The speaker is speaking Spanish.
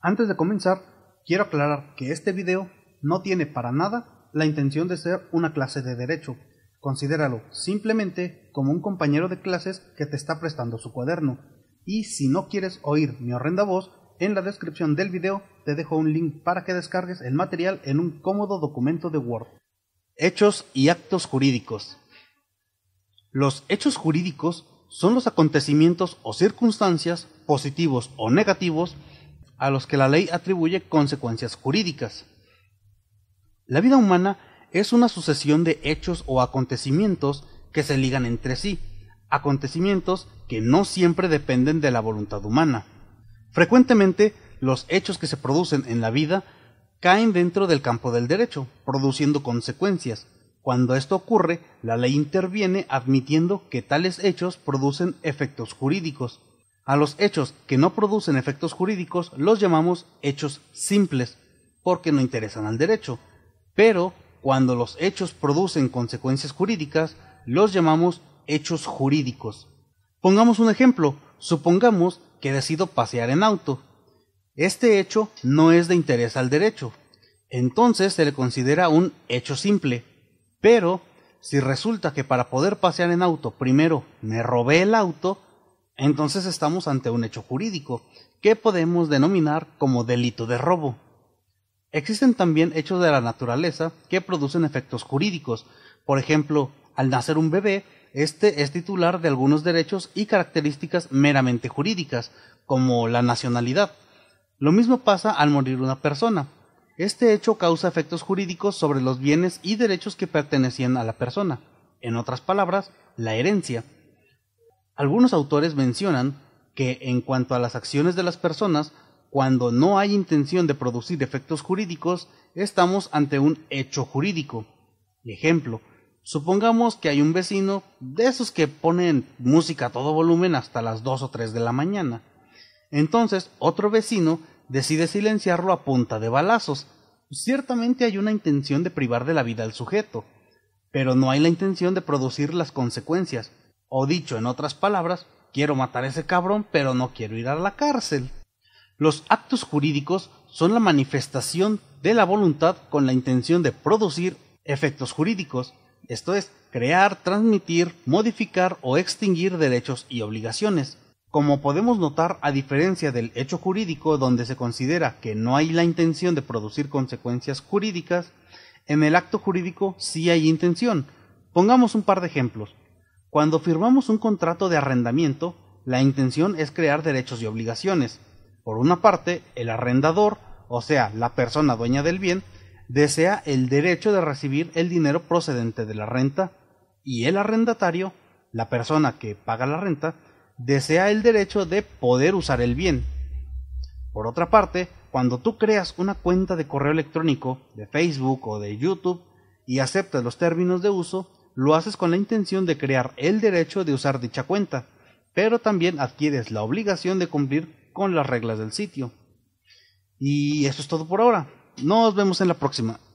Antes de comenzar, quiero aclarar que este video no tiene para nada la intención de ser una clase de derecho. Considéralo simplemente como un compañero de clases que te está prestando su cuaderno. Y si no quieres oír mi horrenda voz, en la descripción del video te dejo un link para que descargues el material en un cómodo documento de Word. Hechos y actos jurídicos. Los hechos jurídicos son los acontecimientos o circunstancias, positivos o negativos, a los que la ley atribuye consecuencias jurídicas. La vida humana es una sucesión de hechos o acontecimientos que se ligan entre sí, acontecimientos que no siempre dependen de la voluntad humana. Frecuentemente, los hechos que se producen en la vida caen dentro del campo del derecho, produciendo consecuencias. Cuando esto ocurre, la ley interviene admitiendo que tales hechos producen efectos jurídicos, a los hechos que no producen efectos jurídicos los llamamos hechos simples, porque no interesan al derecho, pero cuando los hechos producen consecuencias jurídicas, los llamamos hechos jurídicos. Pongamos un ejemplo, supongamos que decido pasear en auto. Este hecho no es de interés al derecho, entonces se le considera un hecho simple, pero si resulta que para poder pasear en auto primero me robé el auto, entonces estamos ante un hecho jurídico que podemos denominar como delito de robo. Existen también hechos de la naturaleza que producen efectos jurídicos. Por ejemplo, al nacer un bebé, este es titular de algunos derechos y características meramente jurídicas, como la nacionalidad. Lo mismo pasa al morir una persona. Este hecho causa efectos jurídicos sobre los bienes y derechos que pertenecían a la persona, en otras palabras, la herencia. Algunos autores mencionan que en cuanto a las acciones de las personas, cuando no hay intención de producir efectos jurídicos, estamos ante un hecho jurídico. Ejemplo, supongamos que hay un vecino de esos que ponen música a todo volumen hasta las 2 o 3 de la mañana. Entonces, otro vecino decide silenciarlo a punta de balazos. Ciertamente hay una intención de privar de la vida al sujeto, pero no hay la intención de producir las consecuencias. O dicho en otras palabras, quiero matar a ese cabrón, pero no quiero ir a la cárcel. Los actos jurídicos son la manifestación de la voluntad con la intención de producir efectos jurídicos, esto es, crear, transmitir, modificar o extinguir derechos y obligaciones. Como podemos notar, a diferencia del hecho jurídico donde se considera que no hay la intención de producir consecuencias jurídicas, en el acto jurídico sí hay intención. Pongamos un par de ejemplos. Cuando firmamos un contrato de arrendamiento, la intención es crear derechos y obligaciones. Por una parte, el arrendador, o sea, la persona dueña del bien, desea el derecho de recibir el dinero procedente de la renta y el arrendatario, la persona que paga la renta, desea el derecho de poder usar el bien. Por otra parte, cuando tú creas una cuenta de correo electrónico, de Facebook o de YouTube y aceptas los términos de uso, lo haces con la intención de crear el derecho de usar dicha cuenta, pero también adquieres la obligación de cumplir con las reglas del sitio. Y eso es todo por ahora. Nos vemos en la próxima.